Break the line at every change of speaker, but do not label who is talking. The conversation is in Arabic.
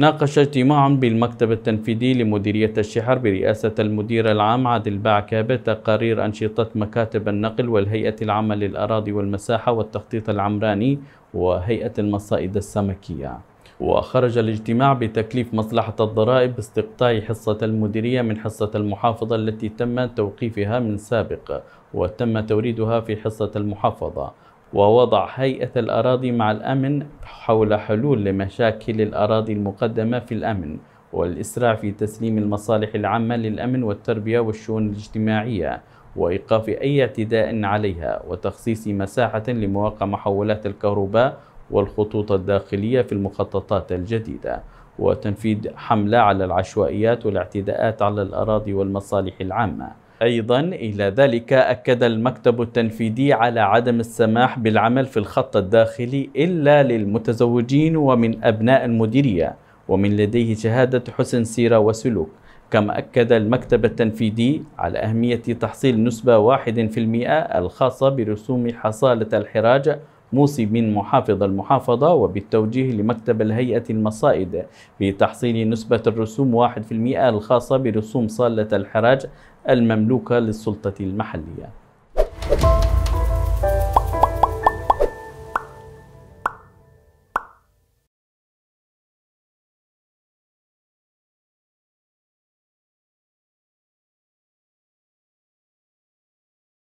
ناقش اجتماع بالمكتب التنفيذي لمديرية الشحر برئاسة المدير العام عادل باعكابة تقارير أنشطة مكاتب النقل والهيئة العامة للأراضي والمساحة والتخطيط العمراني وهيئة المصائد السمكية وخرج الاجتماع بتكليف مصلحة الضرائب باستقطاع حصة المديرية من حصة المحافظة التي تم توقيفها من سابق وتم توريدها في حصة المحافظة ووضع هيئة الأراضي مع الأمن حول حلول لمشاكل الأراضي المقدمة في الأمن والإسراع في تسليم المصالح العامة للأمن والتربية والشؤون الاجتماعية وإيقاف أي اعتداء عليها وتخصيص مساحة لمواقع محولات الكهرباء والخطوط الداخلية في المخططات الجديدة وتنفيذ حملة على العشوائيات والاعتداءات على الأراضي والمصالح العامة أيضا إلى ذلك أكد المكتب التنفيذي على عدم السماح بالعمل في الخط الداخلي إلا للمتزوجين ومن أبناء المديرية ومن لديه شهادة حسن سيرة وسلوك كما أكد المكتب التنفيذي على أهمية تحصيل نسبة 1% الخاصة برسوم حصالة الحراج موسي من محافظ المحافظة وبالتوجيه لمكتب الهيئة المصائد بتحصيل نسبة الرسوم 1% الخاصة برسوم صالة الحراج المملوكة للسلطة المحلية.